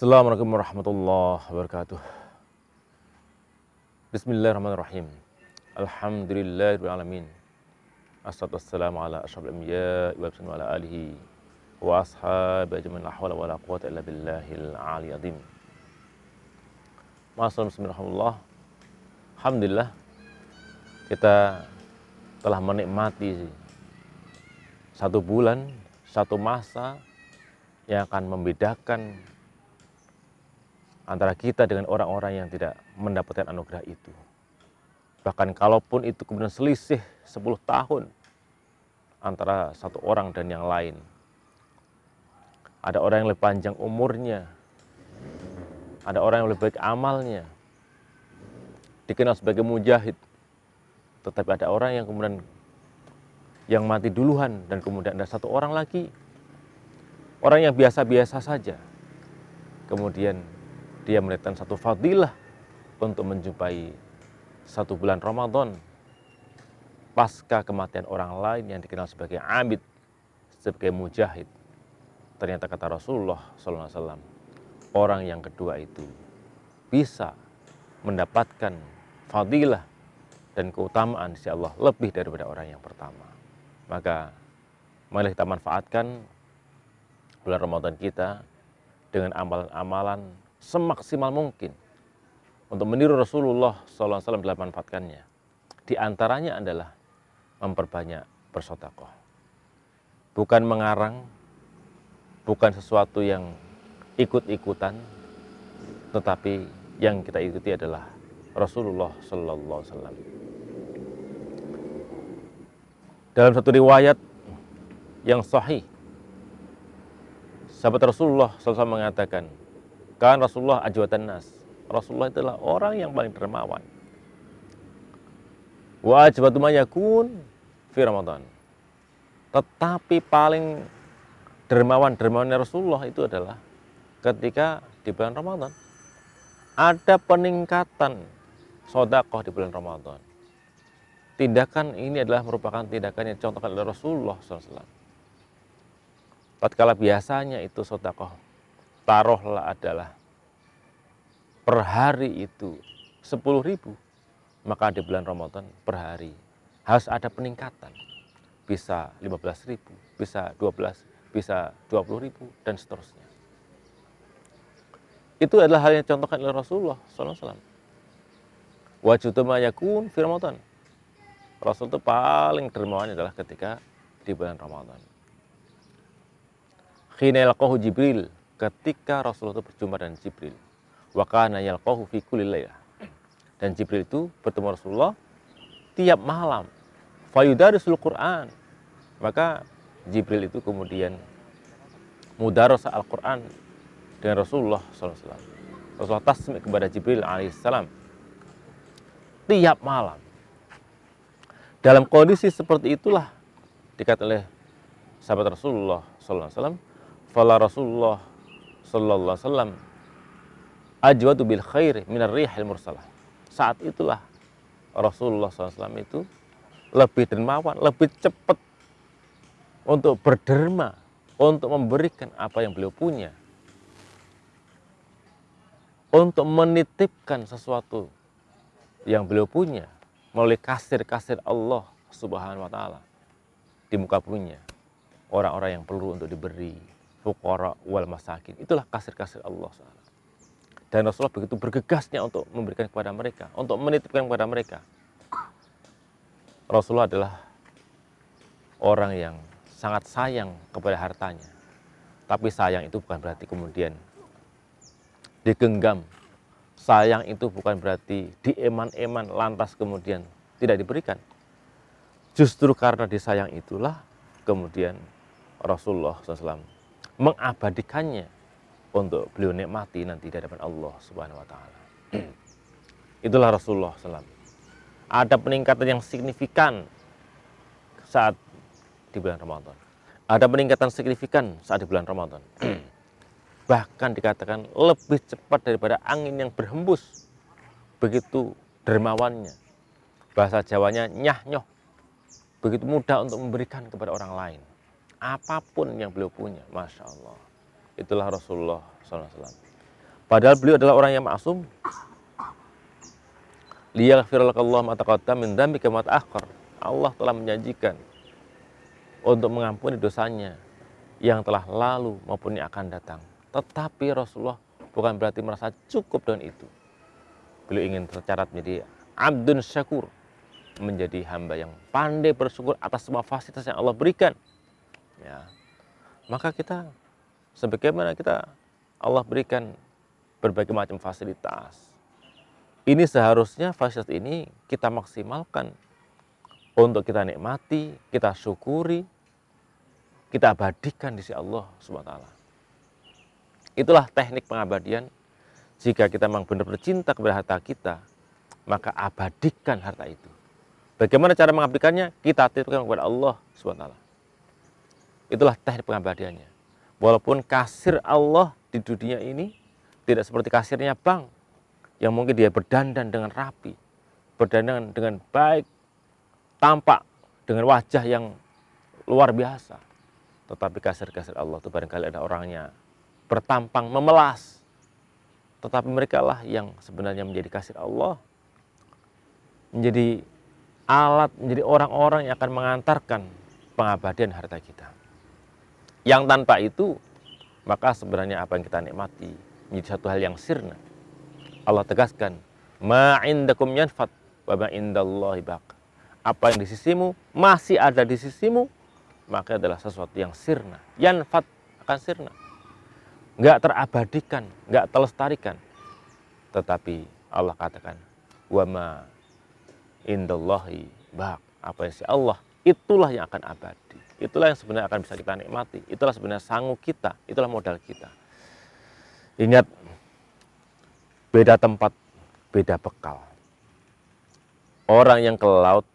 Assalamualaikum warahmatullahi wabarakatuh. Bismillahirrahmanirrahim. Alhamdulillahirabbil alamin. Assalatu wassalamu ala asyrafil anbiya wa wa ala alihi wa ashabi ajma'in la hawla wa la quwata illa billahil aliyil azim. Masalam bismillahirrahmanirrahim. Alhamdulillah kita telah menikmati satu bulan, satu masa yang akan membedakan antara kita dengan orang-orang yang tidak mendapatkan anugerah itu. Bahkan kalaupun itu kemudian selisih 10 tahun antara satu orang dan yang lain. Ada orang yang lebih panjang umurnya. Ada orang yang lebih baik amalnya. Dikenal sebagai mujahid. Tetapi ada orang yang kemudian yang mati duluan dan kemudian ada satu orang lagi. Orang yang biasa-biasa saja. Kemudian dia melihatkan satu fadilah untuk menjumpai satu bulan Ramadan pasca kematian orang lain yang dikenal sebagai abid, sebagai mujahid. Ternyata kata Rasulullah SAW, orang yang kedua itu bisa mendapatkan fadilah dan keutamaan si Allah lebih daripada orang yang pertama. Maka marilah kita manfaatkan bulan Ramadan kita dengan amalan-amalan semaksimal mungkin untuk meniru Rasulullah SAW dalam manfaatkannya. Di antaranya adalah memperbanyak bersotakoh. Bukan mengarang, bukan sesuatu yang ikut-ikutan, tetapi yang kita ikuti adalah Rasulullah SAW. Dalam satu riwayat yang sahih, sahabat Rasulullah SAW mengatakan, Kan Rasulullah ajwatan nas. Rasulullah itulah orang yang paling dermawan. Wa ajwatu mayakun fi Ramadan. Tetapi paling dermawan-dermawannya Rasulullah itu adalah ketika di bulan Ramadan. Ada peningkatan sodakoh di bulan Ramadan. Tindakan ini adalah merupakan tindakan yang contohkan oleh Rasulullah SAW. Tatkala biasanya itu sodakoh taruhlah adalah per hari itu 10 ribu, maka di bulan Ramadan per hari harus ada peningkatan. Bisa 15 ribu, bisa 12, bisa 20 ribu, dan seterusnya. Itu adalah hal yang contohkan oleh Rasulullah SAW. Wajudama yakun fi Ramadan. Rasul itu paling dermawan adalah ketika di bulan Ramadan. Khina Jibril ketika Rasulullah itu berjumpa dengan Jibril. Wa kana yalqahu fi Dan Jibril itu bertemu Rasulullah tiap malam. Fayudarisul Quran. Maka Jibril itu kemudian mudarasa Al-Quran dengan Rasulullah SAW. Rasulullah tasmi kepada Jibril alaihissalam tiap malam. Dalam kondisi seperti itulah dikatakan oleh sahabat Rasulullah SAW. Fala Rasulullah sallallahu alaihi wasallam ajwatu bil khair minar rihil mursalah. Saat itulah Rasulullah SAW itu lebih dermawan, lebih cepat untuk berderma, untuk memberikan apa yang beliau punya. Untuk menitipkan sesuatu yang beliau punya melalui kasir-kasir Allah Subhanahu wa taala di muka punya orang-orang yang perlu untuk diberi fuqara wal masakin. Itulah kasir-kasir Allah SWT. Dan Rasulullah begitu bergegasnya untuk memberikan kepada mereka, untuk menitipkan kepada mereka. Rasulullah adalah orang yang sangat sayang kepada hartanya. Tapi sayang itu bukan berarti kemudian digenggam. Sayang itu bukan berarti dieman-eman lantas kemudian tidak diberikan. Justru karena disayang itulah kemudian Rasulullah SAW mengabadikannya untuk beliau nikmati nanti di hadapan Allah Subhanahu wa taala. Itulah Rasulullah SAW. Ada peningkatan yang signifikan saat di bulan Ramadan. Ada peningkatan signifikan saat di bulan Ramadan. Bahkan dikatakan lebih cepat daripada angin yang berhembus. Begitu dermawannya. Bahasa Jawanya nyah nyoh. Begitu mudah untuk memberikan kepada orang lain apapun yang beliau punya. Masya Allah. Itulah Rasulullah SAW. Padahal beliau adalah orang yang maksum. Liyaghfirlakallah mataqatta min kemat mat'akhir. Allah telah menjanjikan untuk mengampuni dosanya yang telah lalu maupun yang akan datang. Tetapi Rasulullah bukan berarti merasa cukup dengan itu. Beliau ingin tercatat menjadi abdun syakur, menjadi hamba yang pandai bersyukur atas semua fasilitas yang Allah berikan ya maka kita sebagaimana kita Allah berikan berbagai macam fasilitas ini seharusnya fasilitas ini kita maksimalkan untuk kita nikmati, kita syukuri, kita abadikan di sisi Allah SWT. Itulah teknik pengabadian. Jika kita memang benar-benar cinta kepada harta kita, maka abadikan harta itu. Bagaimana cara mengabdikannya? Kita titipkan kepada Allah SWT. Itulah teknik pengabadiannya. Walaupun kasir Allah di dunia ini tidak seperti kasirnya bank yang mungkin dia berdandan dengan rapi, berdandan dengan baik, tampak dengan wajah yang luar biasa. Tetapi kasir-kasir Allah itu barangkali ada orangnya bertampang memelas. Tetapi mereka lah yang sebenarnya menjadi kasir Allah, menjadi alat, menjadi orang-orang yang akan mengantarkan pengabadian harta kita. Yang tanpa itu, maka sebenarnya apa yang kita nikmati menjadi satu hal yang sirna. Allah tegaskan, ma'indakum yanfat wa ma'indallahi baq. Apa yang di sisimu masih ada di sisimu, maka adalah sesuatu yang sirna. Yanfat akan sirna. Enggak terabadikan, enggak terlestarikan. Tetapi Allah katakan, wa ma indallahi baq. Apa yang si Allah, itulah yang akan abadi. Itulah yang sebenarnya akan bisa kita nikmati. Itulah sebenarnya sangu kita, itulah modal kita. Ingat, beda tempat, beda bekal. Orang yang ke laut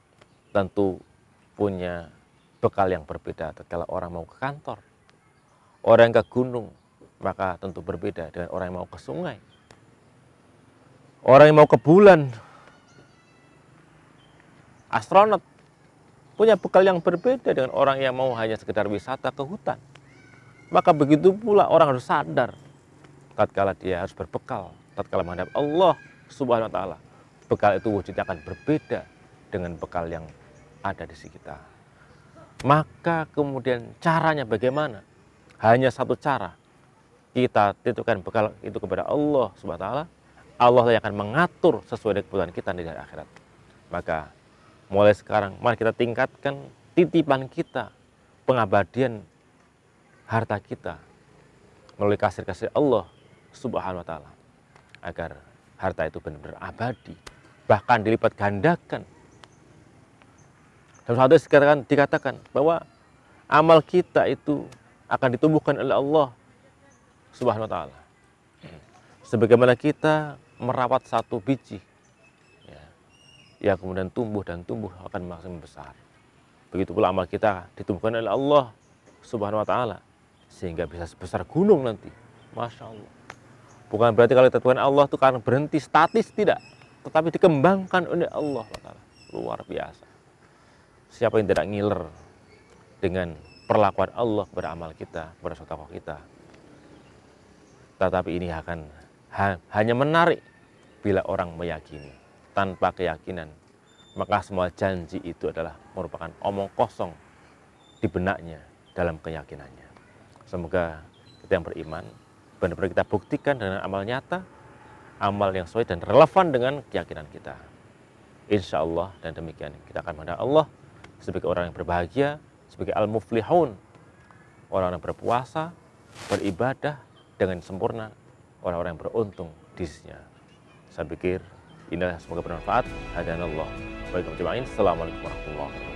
tentu punya bekal yang berbeda tatkala orang mau ke kantor. Orang yang ke gunung maka tentu berbeda dengan orang yang mau ke sungai. Orang yang mau ke bulan, astronot punya bekal yang berbeda dengan orang yang mau hanya sekedar wisata ke hutan. Maka begitu pula orang harus sadar tatkala dia harus berbekal, tatkala menghadap Allah Subhanahu wa taala. Bekal itu wujudnya akan berbeda dengan bekal yang ada di sekitar. Maka kemudian caranya bagaimana? Hanya satu cara. Kita titipkan bekal itu kepada Allah Subhanahu wa taala. Allah yang akan mengatur sesuai dengan kebutuhan kita di akhirat. Maka mulai sekarang mari kita tingkatkan titipan kita pengabadian harta kita melalui kasir-kasir Allah subhanahu wa ta'ala agar harta itu benar-benar abadi bahkan dilipat gandakan dalam satu dikatakan, dikatakan bahwa amal kita itu akan ditumbuhkan oleh Allah subhanahu wa ta'ala sebagaimana kita merawat satu biji Ya kemudian tumbuh dan tumbuh akan makin besar. Begitu pula amal kita ditumbuhkan oleh Allah Subhanahu wa taala sehingga bisa sebesar gunung nanti. Masya Allah. Bukan berarti kalau ditentukan Allah itu karena berhenti statis tidak, tetapi dikembangkan oleh Allah taala. Luar biasa. Siapa yang tidak ngiler dengan perlakuan Allah kepada amal kita, kepada sedekah kita. Tetapi ini akan hanya menarik bila orang meyakini tanpa keyakinan, maka semua janji itu adalah merupakan omong kosong di benaknya dalam keyakinannya. Semoga kita yang beriman benar-benar kita buktikan dengan amal nyata, amal yang sesuai dan relevan dengan keyakinan kita. Insya Allah dan demikian kita akan menghadap Allah sebagai orang yang berbahagia, sebagai al-muflihun, orang yang berpuasa, beribadah dengan sempurna, orang-orang yang beruntung di sisinya. Saya pikir Indah semoga bermanfaat. Hadanallah. Baik, Assalamualaikum warahmatullahi wabarakatuh.